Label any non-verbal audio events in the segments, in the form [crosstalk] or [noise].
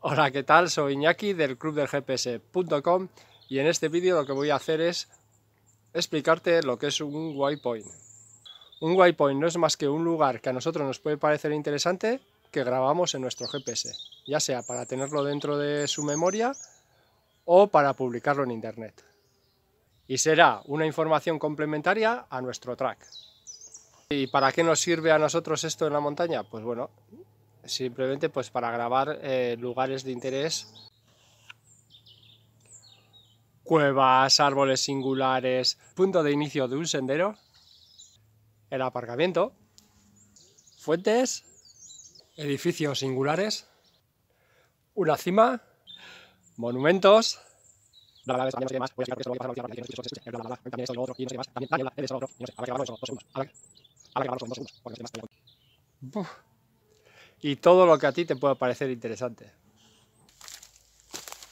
Hola, ¿qué tal? Soy Iñaki del club del gps.com y en este vídeo lo que voy a hacer es explicarte lo que es un waypoint. Un waypoint no es más que un lugar que a nosotros nos puede parecer interesante que grabamos en nuestro GPS, ya sea para tenerlo dentro de su memoria o para publicarlo en internet. Y será una información complementaria a nuestro track. ¿Y para qué nos sirve a nosotros esto en la montaña? Pues bueno, simplemente pues para grabar lugares de interés cuevas, árboles singulares, punto de inicio de un sendero, el aparcamiento, fuentes, edificios singulares, una cima, monumentos, y todo lo que a ti te pueda parecer interesante.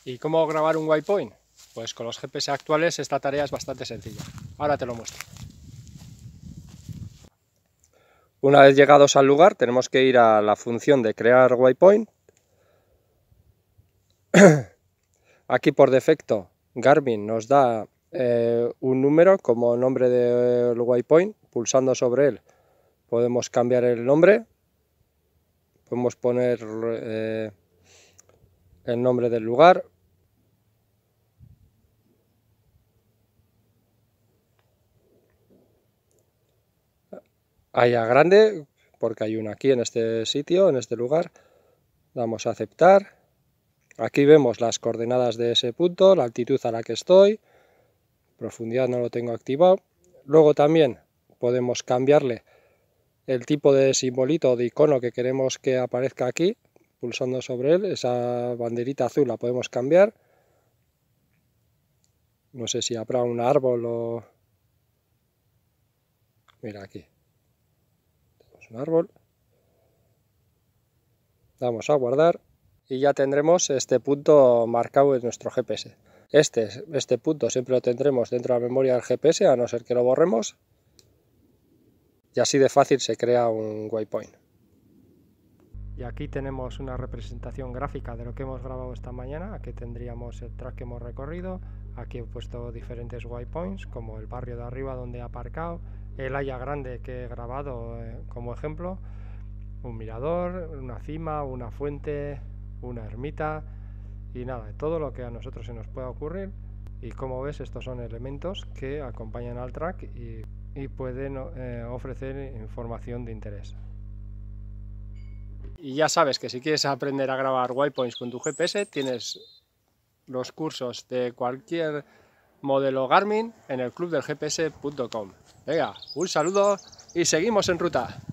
¿Y cómo grabar un waypoint? Pues con los GPS actuales esta tarea es bastante sencilla. Ahora te lo muestro. Una vez llegados al lugar tenemos que ir a la función de crear waypoint. [clears throat] Aquí por defecto Garmin nos da eh, un número como nombre del waypoint. Pulsando sobre él podemos cambiar el nombre podemos poner eh, el nombre del lugar haya grande porque hay una aquí en este sitio en este lugar damos a aceptar aquí vemos las coordenadas de ese punto la altitud a la que estoy profundidad no lo tengo activado luego también podemos cambiarle el tipo de simbolito o de icono que queremos que aparezca aquí, pulsando sobre él, esa banderita azul la podemos cambiar. No sé si habrá un árbol o... Mira aquí. Tenemos un árbol. vamos a guardar y ya tendremos este punto marcado en nuestro GPS. Este, este punto siempre lo tendremos dentro de la memoria del GPS, a no ser que lo borremos, y así de fácil se crea un waypoint. Y aquí tenemos una representación gráfica de lo que hemos grabado esta mañana. Aquí tendríamos el track que hemos recorrido. Aquí he puesto diferentes waypoints, como el barrio de arriba donde he aparcado, el haya grande que he grabado eh, como ejemplo, un mirador, una cima, una fuente, una ermita y nada, todo lo que a nosotros se nos pueda ocurrir. Y como ves, estos son elementos que acompañan al track y y pueden eh, ofrecer información de interés. Y ya sabes que si quieres aprender a grabar waypoints con tu GPS, tienes los cursos de cualquier modelo Garmin en el clubdelgps.com. Venga, un saludo y seguimos en ruta.